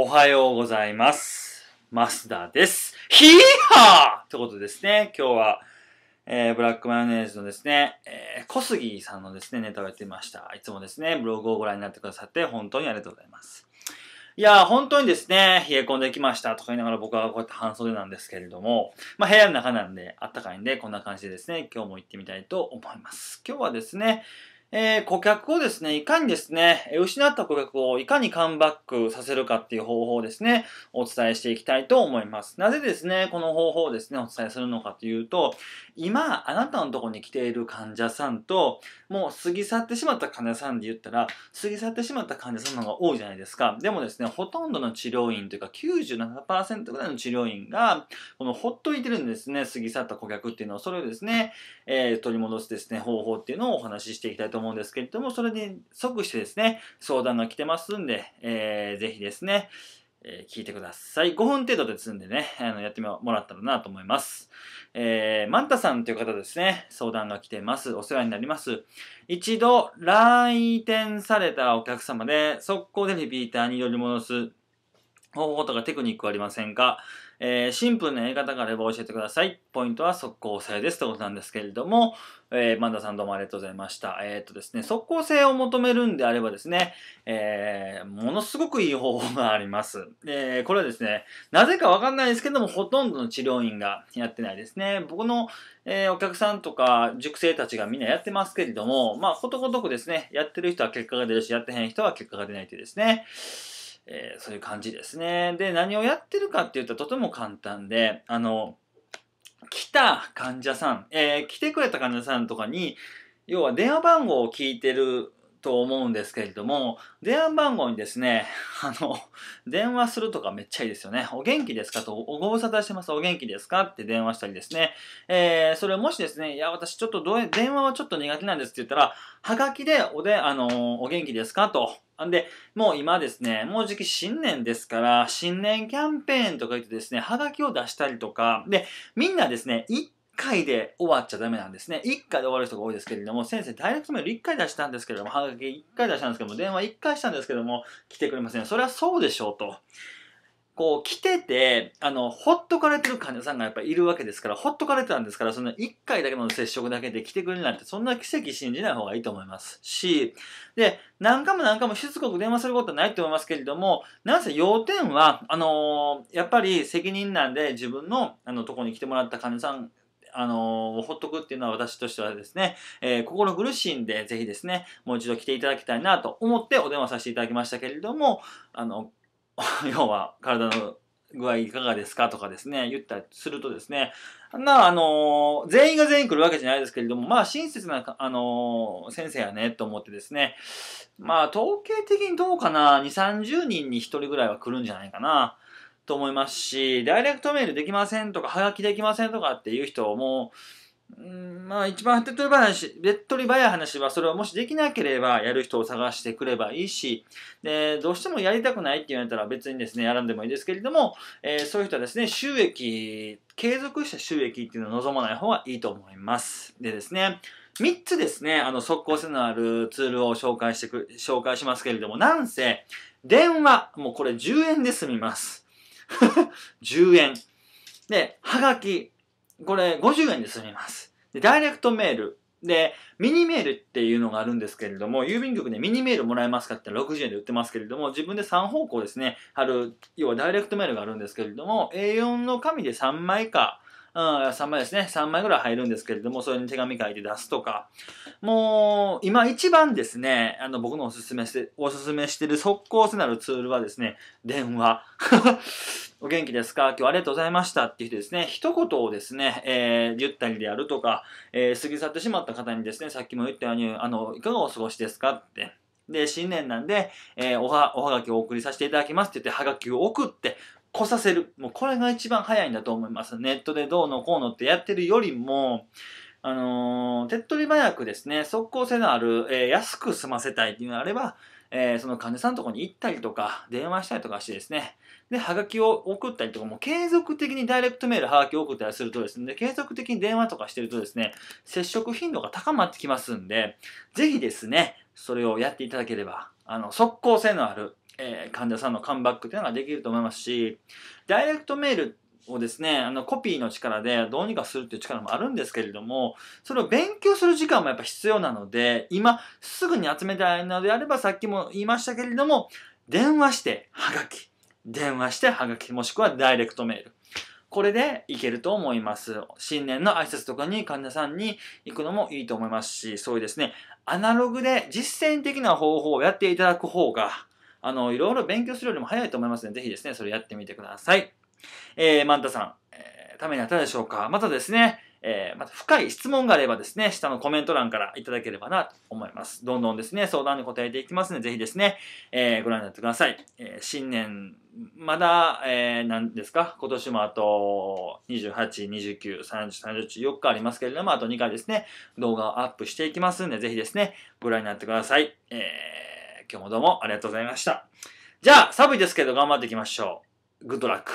おはようございます。マスダです。ヒーハーってことですね。今日は、えー、ブラックマヨネーズのですね、えー、小杉さんのですね、ネタをやってみました。いつもですね、ブログをご覧になってくださって、本当にありがとうございます。いやー、本当にですね、冷え込んできましたとか言いながら僕はこうやって半袖なんですけれども、まあ部屋の中なんであったかいんで、こんな感じでですね、今日も行ってみたいと思います。今日はですね、えー、顧客をですね、いかにですね、失った顧客をいかにカムバックさせるかっていう方法をですね、お伝えしていきたいと思います。なぜですね、この方法をですね、お伝えするのかというと、今、あなたのとこに来ている患者さんと、もう過ぎ去ってしまった患者さんで言ったら、過ぎ去ってしまった患者さんの方が多いじゃないですか。でもですね、ほとんどの治療院というか97%ぐらいの治療院が、このほっといてるんですね、過ぎ去った顧客っていうのを、それをですね、えー、取り戻すですね、方法っていうのをお話ししていきたいと思います。と思うんですけれども、それに即してですね、相談が来てますんで、えー、ぜひですね、えー、聞いてください。5分程度ですんでね、あのやってもらったらなと思います。えー、マンタさんという方ですね、相談が来てます。お世話になります。一度来店されたお客様で、速攻でリピーターにより戻す方法とかテクニックはありませんが、えー、シンプルなやり方があれば教えてください。ポイントは速攻性ですということなんですけれども、えー、マンダさんどうもありがとうございました。えー、っとですね、速攻性を求めるんであればですね、えー、ものすごくいい方法があります。えー、これはですね、なぜかわかんないですけども、ほとんどの治療院がやってないですね。僕の、えー、お客さんとか塾生たちがみんなやってますけれども、まあ、ことごとくですね、やってる人は結果が出るし、やってへん人は結果が出ないというですね。えー、そういう感じですね。で、何をやってるかっていうととても簡単で、あの、来た患者さん、えー、来てくれた患者さんとかに、要は電話番号を聞いてると思うんですけれども、電話番号にですね、あの、電話するとかめっちゃいいですよね。お元気ですかと、ご無沙汰してます。お元気ですかって電話したりですね。えー、それもしですね、いや、私ちょっとどう電話はちょっと苦手なんですって言ったら、はがきでおで、あの、お元気ですかと、んで、もう今ですね、もう時期新年ですから、新年キャンペーンとか言ってですね、はがきを出したりとか、で、みんなですね、一回で終わっちゃダメなんですね。1回で終わる人が多いですけれども、先生、ダイレクトメール1回出したんですけれども、半がき1回出したんですけども、電話1回したんですけども、来てくれません。それはそうでしょうと。こう、来てて、あの、ほっとかれてる患者さんがやっぱいるわけですから、ほっとかれてたんですから、その1回だけの接触だけで来てくれるなんて、そんな奇跡信じない方がいいと思いますし、で、何回も何回もしつこく電話することはないと思いますけれども、なんせ要点は、あのー、やっぱり責任なんで、自分の、あの、とこに来てもらった患者さんあのー、ほっとくっていうのは私としてはですね、えー、心苦しいんで、ぜひですね、もう一度来ていただきたいなと思ってお電話させていただきましたけれども、あの、要は体の具合いかがですかとかですね、言ったりするとですね、な、あのー、全員が全員来るわけじゃないですけれども、まあ、親切な、あのー、先生やね、と思ってですね、まあ、統計的にどうかな、2、30人に1人ぐらいは来るんじゃないかな。と思いますし、ダイレクトメールできませんとか、はがきできませんとかっていう人も、うんまあ一番手っ取り早い話、手っ取り早い話は、それをもしできなければやる人を探してくればいいし、でどうしてもやりたくないって言われたら別にですね、やらんでもいいですけれども、えー、そういう人はですね、収益、継続した収益っていうのを望まない方がいいと思います。でですね、3つですね、あの、即効性のあるツールを紹介してく、紹介しますけれども、なんせ、電話、もうこれ10円で済みます。10 円。で、はがき、これ50円で済みます。で、ダイレクトメール。で、ミニメールっていうのがあるんですけれども、郵便局でミニメールもらえますかって60円で売ってますけれども、自分で3方向ですね、ある、要はダイレクトメールがあるんですけれども、A4 の紙で3枚か、うん、3枚ですね。3枚ぐらい入るんですけれども、それに手紙書いて出すとか。もう、今一番ですね、あの、僕のおすすめして、おすすめしてる即効性なるツールはですね、電話。お元気ですか今日ありがとうございましたっていう人ですね、一言をですね、えー、言ったりであるとか、えー、過ぎ去ってしまった方にですね、さっきも言ったように、あの、いかがお過ごしですかって。で、新年なんで、えー、おは、おはがきをお送りさせていただきますって言って、はがきを送って、来させる。もうこれが一番早いんだと思います。ネットでどうのこうのってやってるよりも、あのー、手っ取り早くですね、即効性のある、えー、安く済ませたいっていうのがあれば、えー、その患者さんのとこに行ったりとか、電話したりとかしてですね、で、ハガキを送ったりとか、も継続的にダイレクトメール、ハガキを送ったりするとですね、継続的に電話とかしてるとですね、接触頻度が高まってきますんで、ぜひですね、それをやっていただければ、あの、即効性のあるえー、患者さんのカムバックというのができると思いますし、ダイレクトメールをですね、あのコピーの力でどうにかするっていう力もあるんですけれども、それを勉強する時間もやっぱ必要なので、今すぐに集めたいのであれば、さっきも言いましたけれども、電話して、はがき。電話して、はがき。もしくはダイレクトメール。これでいけると思います。新年の挨拶とかに患者さんに行くのもいいと思いますし、そういうですね、アナログで実践的な方法をやっていただく方が、あの、いろいろ勉強するよりも早いと思いますので、ぜひですね、それやってみてください。えー、マンタさん、えー、ためになったでしょうかまたですね、えー、また深い質問があればですね、下のコメント欄からいただければなと思います。どんどんですね、相談に答えていきますので、ぜひですね、えー、ご覧になってください。えー、新年、まだ、えー、何ですか今年もあと28、29、30、31、4日ありますけれども、あと2回ですね、動画をアップしていきますので、ぜひですね、ご覧になってください。えー今日もどうもありがとうございました。じゃあ、寒いですけど頑張っていきましょう。グッドラック。